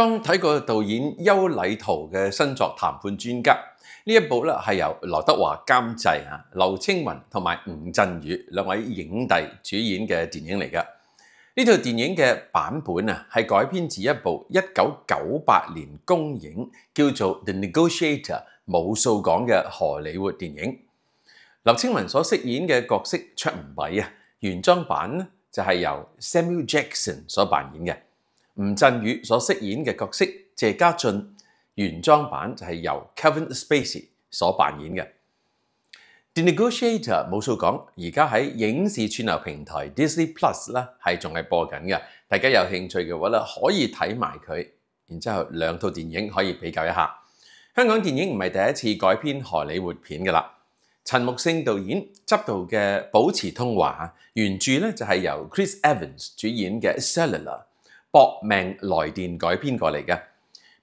刚睇过导演邱礼涛嘅新作《谈判专家》，呢一部咧系由刘德华监制啊，刘青云同埋吴镇宇两位影帝主演嘅电影嚟噶。呢套电影嘅版本啊，系改编自一部一九九八年公映叫做《The Negotiator》冇数港嘅荷里活电影。刘青云所饰演嘅角色卓文伟啊，原装版咧就系由 Samuel Jackson 所扮演嘅。吴镇宇所饰演嘅角色谢家俊，原装版就系由 Kevin Spacey 所扮演嘅。《Negotiator》冇错讲，而家喺影视串流平台 Disney Plus 咧系仲系播紧嘅。大家有兴趣嘅话咧，可以睇埋佢，然之后两套电影可以比较一下。香港电影唔系第一次改编荷里活片噶啦。陈木胜导演执导嘅《保持通话》，原著咧就系由 Chris Evans 主演嘅《Cellular》。搏命来电改编过嚟嘅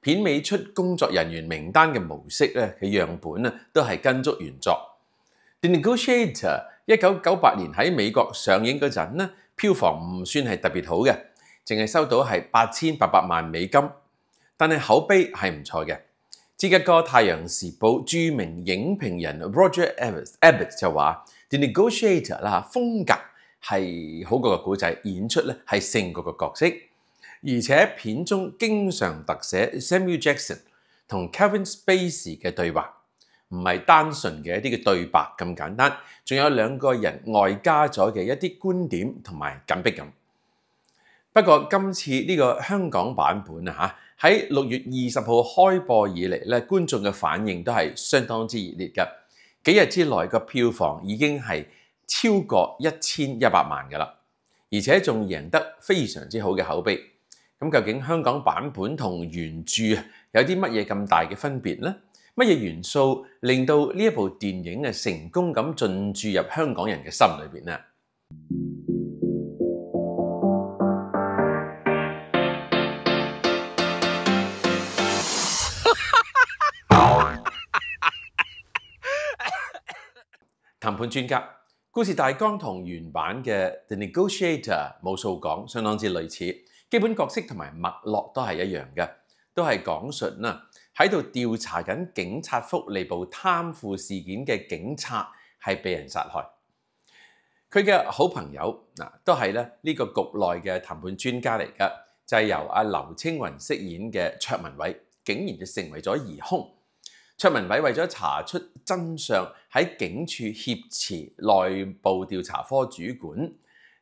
片尾出工作人员名单嘅模式咧，嘅样本啊都系跟足原作。The Negotiator 一九九八年喺美国上映嗰阵咧，票房唔算系特别好嘅，净系收到系八千八百万美金，但系口碑系唔错嘅。芝加哥太阳时报》著名影评人 Roger Ebert 就话，《The Negotiator》啦风格系好过个古仔，演出咧系胜过个角色。而且片中經常特寫 Samuel Jackson 同 Kevin Spacey 嘅對話，唔係單純嘅一啲叫對白咁簡單，仲有兩個人外加咗嘅一啲觀點同埋緊迫感。不過今次呢個香港版本啊，喺六月二十號開播以嚟咧，觀眾嘅反應都係相當之熱烈嘅。幾日之內個票房已經係超過一千一百萬嘅啦，而且仲贏得非常之好嘅口碑。咁究竟香港版本同原著有啲乜嘢咁大嘅分別呢？乜嘢元素令到呢一部電影嘅成功咁進駐入香港人嘅心裏面呢？談判專家故事大綱同原版嘅《The Negotiator》冇數講，相當之類似。基本角色同埋脈絡都係一樣嘅，都係講述啦喺度調查緊警察福利部貪腐事件嘅警察係被人殺害。佢嘅好朋友嗱，都係咧呢個局內嘅談判專家嚟嘅，就係由阿劉青雲飾演嘅卓文偉，竟然就成為咗疑兇。卓文偉為咗查出真相，喺警署挟持內部調查科主管。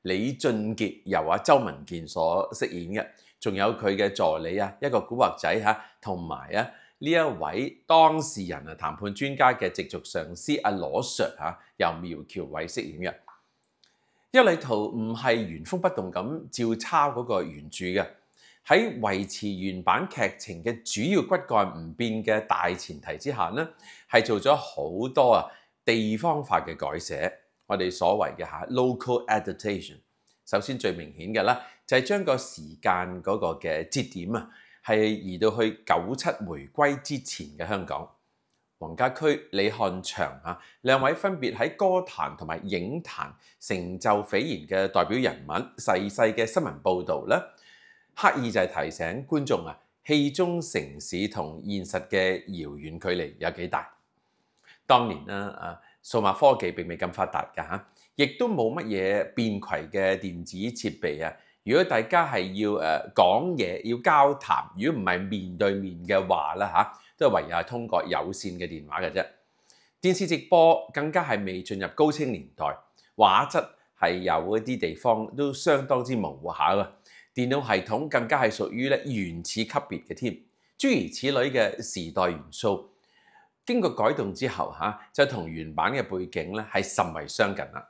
李俊杰由阿周文健所飾演嘅，仲有佢嘅助理啊，一個古惑仔嚇，同埋啊呢一位當事人啊談判專家嘅直屬上司阿羅 i 嚇，由苗橋偉飾演嘅。一里圖唔係原封不動咁照抄嗰個原著嘅，喺維持原版劇情嘅主要骨架唔變嘅大前提之下呢係做咗好多啊地方化嘅改寫。我哋所謂嘅 local adaptation，首先最明顯嘅啦，就係將個時間嗰個嘅節點啊，係移到去九七回歸之前嘅香港，黃家駒、李漢祥啊，兩位分別喺歌壇同埋影壇成就斐然嘅代表人物，細細嘅新聞報導咧，刻意就係提醒觀眾啊，戲中城市同現實嘅遙遠距離有幾大，當年啦啊。數碼科技並未咁發達㗎嚇，亦都冇乜嘢變軌嘅電子設備啊！如果大家係要誒講嘢、要交談，如果唔係面對面嘅話啦嚇，都係唯有係通過有線嘅電話嘅啫。電視直播更加係未進入高清年代，畫質係有一啲地方都相當之模糊下嘅。電腦系統更加係屬於咧原始級別嘅添，諸如此類嘅時代元素。经过改动之后，吓就同原版嘅背景咧系甚为相近啦。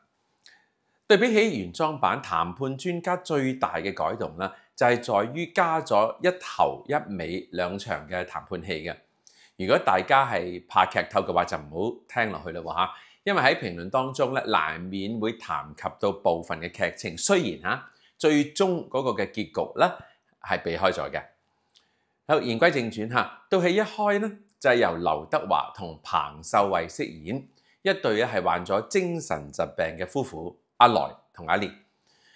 对比起原装版《谈判专家》，最大嘅改动咧，就系在于加咗一头一尾两场嘅谈判戏嘅。如果大家系怕剧透嘅话，就唔好听落去啦，吓，因为喺评论当中咧难免会谈及到部分嘅剧情。虽然吓最终嗰个嘅结局咧系避开咗嘅。好言归正传吓，到系一开咧。就係由劉德華同彭秀慧飾演一對咧，係患咗精神疾病嘅夫婦阿來同阿烈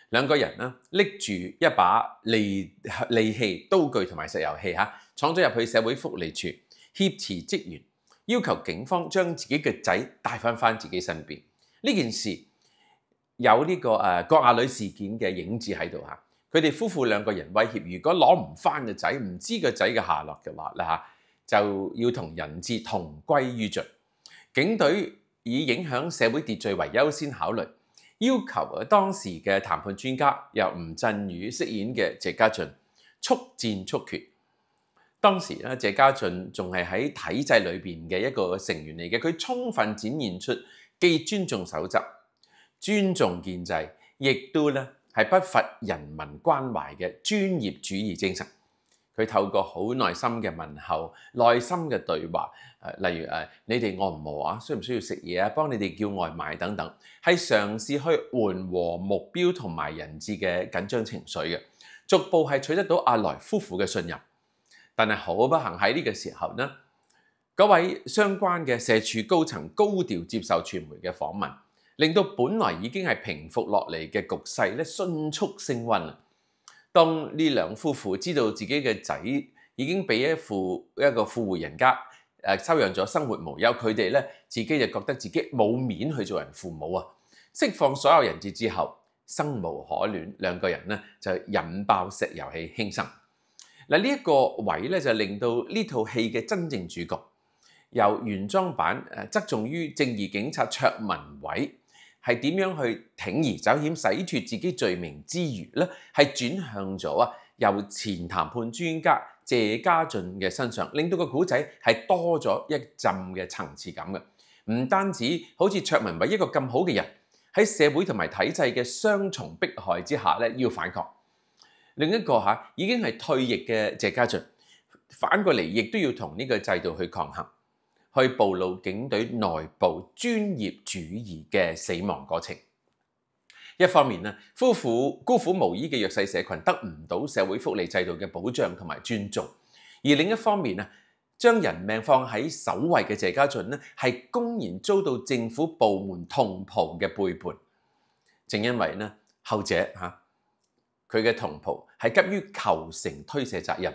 兩個人咧拎住一把利利器刀具同埋石油器嚇，闖咗入去社會福利處，挟持職員，要求警方將自己嘅仔帶翻翻自己身邊。呢件事有呢個誒郭亞女事件嘅影子喺度嚇，佢哋夫婦兩個人威脅，如果攞唔翻嘅仔，唔知個仔嘅下落嘅話咧嚇。就要同人質同歸於盡，警隊以影響社會秩序為優先考慮，要求當時嘅談判專家由吳鎮宇飾演嘅謝家俊速戰速決。當時咧，謝家俊仲係喺體制裏面嘅一個成員嚟嘅，佢充分展現出既尊重守則、尊重建制，亦都咧係不乏人民關懷嘅專業主義精神。佢透過好耐心嘅問候、耐心嘅對話，誒，例如誒，你哋唔摩啊，需唔需要食嘢啊？幫你哋叫外賣等等，係嘗試去緩和目標同埋人質嘅緊張情緒嘅，逐步係取得到阿來夫婦嘅信任。但係好不幸喺呢個時候呢，嗰位相關嘅社署高層高調接受傳媒嘅訪問，令到本來已經係平復落嚟嘅局勢咧，迅速升温。當呢兩夫婦知道自己嘅仔已經俾一富一個富户人家诶收養咗，生活無憂，佢哋咧自己就覺得自己冇面去做人父母啊！釋放所有人質之後，生無可戀，兩個人咧就引爆石油氣轻生。嗱，呢一個位咧就令到呢套戲嘅真正主角由原裝版诶側重於正義警察卓文偉。係點樣去挺而走險洗脱自己罪名之餘咧，係轉向咗啊由前談判專家謝家俊嘅身上，令到個古仔係多咗一陣嘅層次感嘅。唔單止好似卓文偉一個咁好嘅人喺社會同埋體制嘅雙重迫害之下咧，要反抗。另一個嚇已經係退役嘅謝家俊，反過嚟亦都要同呢個制度去抗衡。去暴露警隊內部專業主義嘅死亡過程。一方面夫婦孤苦無依嘅弱勢社群得唔到社會福利制度嘅保障同埋尊重；而另一方面啊，將人命放喺首位嘅謝家俊咧，係公然遭到政府部門同袍嘅背叛。正因為咧，後者嚇佢嘅同袍係急於求成推卸責任。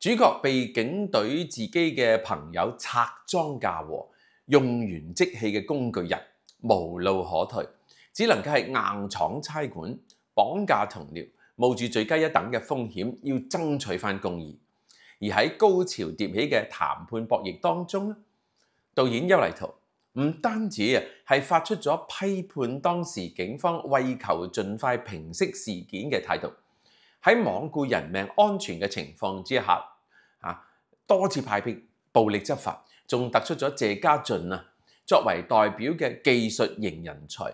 主角被警队自己嘅朋友拆装架和用完即弃嘅工具人，无路可退，只能够系硬闯差馆、绑架同僚，冒住最低一等嘅风险，要争取翻公义。而喺高潮迭起嘅谈判博弈当中，导演邱丽图唔单止啊，系发出咗批判当时警方为求尽快平息事件嘅态度，喺罔顾人命安全嘅情况之下。多次派兵暴力執法，仲突出咗謝家俊啊，作為代表嘅技術型人才，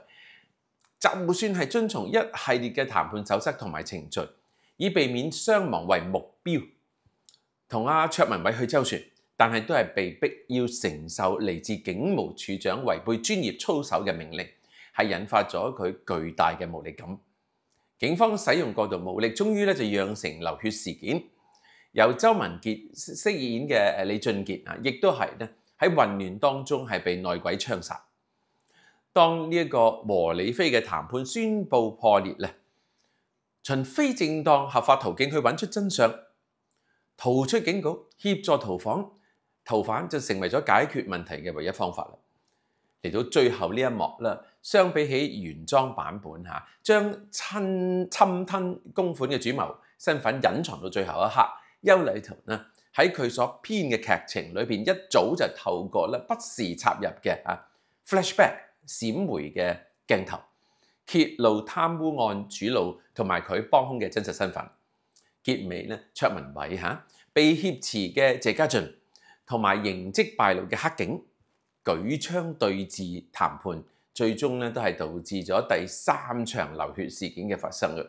就算係遵從一系列嘅談判守則同埋程序，以避免傷亡為目標，同阿卓文偉去周旋，但係都係被逼要承受嚟自警務處長違背專業操守嘅命令，係引發咗佢巨大嘅無力感。警方使用過度武力，終於咧就釀成流血事件。由周文杰飾演嘅李俊傑啊，亦都係咧喺混亂當中係被內鬼槍殺。當呢一個和李飛嘅談判宣布破裂咧，循非正當合法途徑去揾出真相，逃出警局協助逃房逃犯，就成為咗解決問題嘅唯一方法啦。嚟到最後呢一幕啦，相比起原裝版本嚇，將侵侵吞公款嘅主謀身份隱藏到最後一刻。優利圖咧喺佢所編嘅劇情裏面，一早就透過咧不時插入嘅 flashback 閃回嘅鏡頭，揭露貪污案主腦同埋佢幫兇嘅真實身份。結尾咧卓文偉嚇被挟持嘅謝家俊，同埋刑職敗露嘅黑警舉槍對峙談判，最終咧都係導致咗第三場流血事件嘅發生嘅。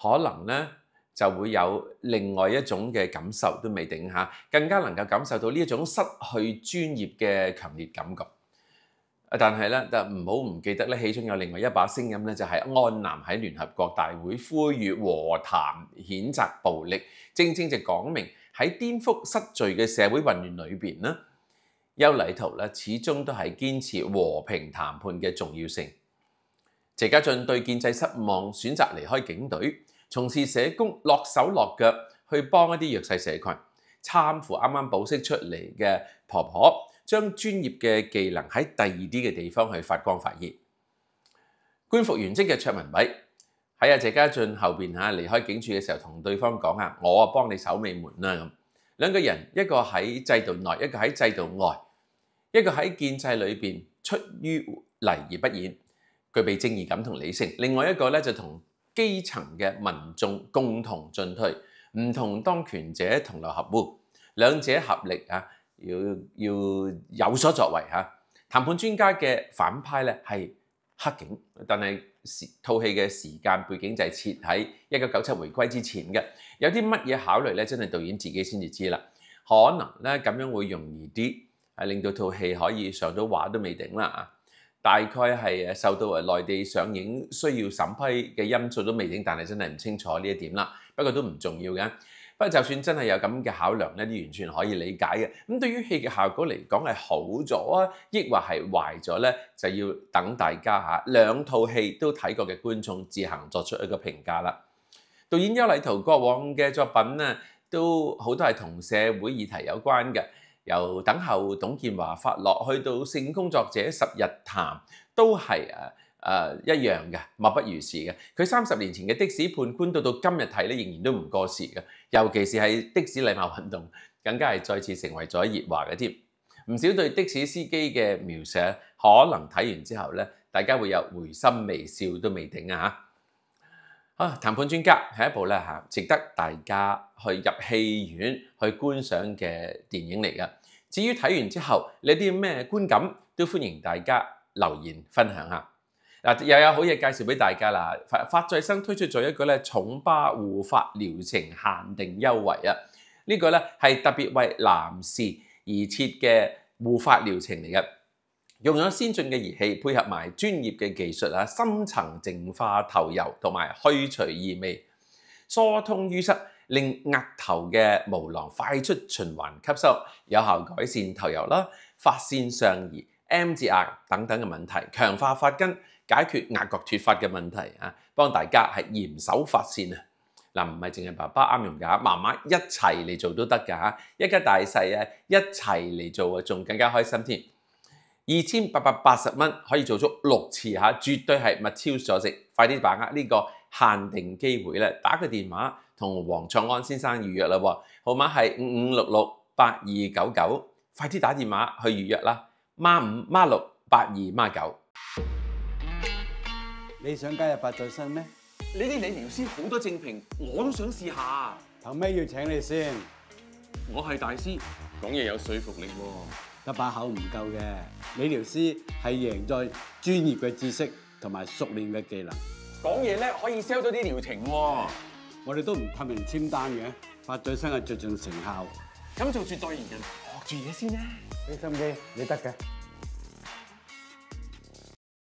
可能咧就會有另外一種嘅感受都未定下，更加能夠感受到呢一種失去專業嘅強烈感覺。但係咧就唔好唔記得咧，其中有另外一把聲音咧，就係安南喺聯合國大會呼籲和談、譴責暴力，正正就講明喺顛覆失序嘅社會混亂裏面咧，丘禮圖咧始終都係堅持和平談判嘅重要性。谢家俊对建制失望，选择离开警队，从事社工，落手落脚去帮一啲弱势社群，參扶啱啱保释出嚟嘅婆婆，将专业嘅技能喺第二啲嘅地方去发光发热。官复原职嘅卓文偉喺阿谢家俊后面吓，离开警署嘅时候同对方講啊，我啊帮你守尾门啦咁。两个人一个喺制度内，一个喺制度外，一个喺建制里面，出于泥而不染。具备正义感同理性，另外一个咧就同基层嘅民众共同进退，唔同当权者同流合污，两者合力啊，要要有所作为吓。谈判专家嘅反派咧係黑警，但係。套戏嘅时间背景就係设喺一九九七回归之前嘅，有啲乜嘢考虑呢？真係导演自己先至知啦。可能咧咁样会容易啲，令到套戏可以上到画都未定啦啊！大概係誒受到誒內地上映需要審批嘅因素都未定，但係真係唔清楚呢一點啦。不過都唔重要嘅。不過就算真係有咁嘅考量咧，都完全可以理解嘅。咁對於戲嘅效果嚟講係好咗啊，抑或係壞咗咧，就要等大家嚇兩套戲都睇過嘅觀眾自行作出一個評價啦。導演邱禮圖過往嘅作品咧，都好多係同社會議題有關嘅。由等候董建华發落，去到性工作者十日談，都係誒誒一樣嘅，莫不如是嘅。佢三十年前嘅的士判官，到到今日睇咧，仍然都唔過時嘅。尤其是係的士禮貌運動，更加係再次成為咗熱話嘅添。唔少對的士司機嘅描寫，可能睇完之後咧，大家會有回心微笑都未定啊嚇！啊！谈判专家系一部咧值得大家去入戏院去观赏嘅电影嚟噶。至于睇完之后你有啲咩观感，都欢迎大家留言分享下。嗱，又有好嘢介绍俾大家嗱，发发再生推出咗一个咧重巴护发疗程限定优惠啊！呢个咧特别为男士而设嘅护发疗程嚟嘅。用咗先進嘅儀器，配合埋專業嘅技術啊，深層淨化頭油同埋去除異味，疏通淤塞，令額頭嘅毛囊快速循環吸收，有效改善頭油啦、發線上移、M 字壓等等嘅問題，強化髮根，解決額角脫髮嘅問題啊！幫大家係嚴守髮線啊！嗱，唔係淨係爸爸啱用㗎，媽媽一齊嚟做都得㗎一家大細啊，一齊嚟做啊，仲更加開心添。二千八百八十蚊可以做足六次吓，绝对係物超所值，快啲把握呢个限定机会咧！打個电话同黃創安先生预约啦，号码係五五六六八二九九，快啲打电话去预约啦！孖五孖六八二孖九，你想加入八爪生咩？你啲理疗师好多正评，我都想试下。头咩要请你先？我系大师，讲嘢有说服力喎。一把口唔夠嘅，理疗師係贏在專業嘅知識同埋熟練嘅技能。講嘢咧可以 sell 到啲療程喎，我哋都唔透明签單嘅，发最新嘅着重成效。咁做住代言人學住嘢先啦，你心機，你得嘅。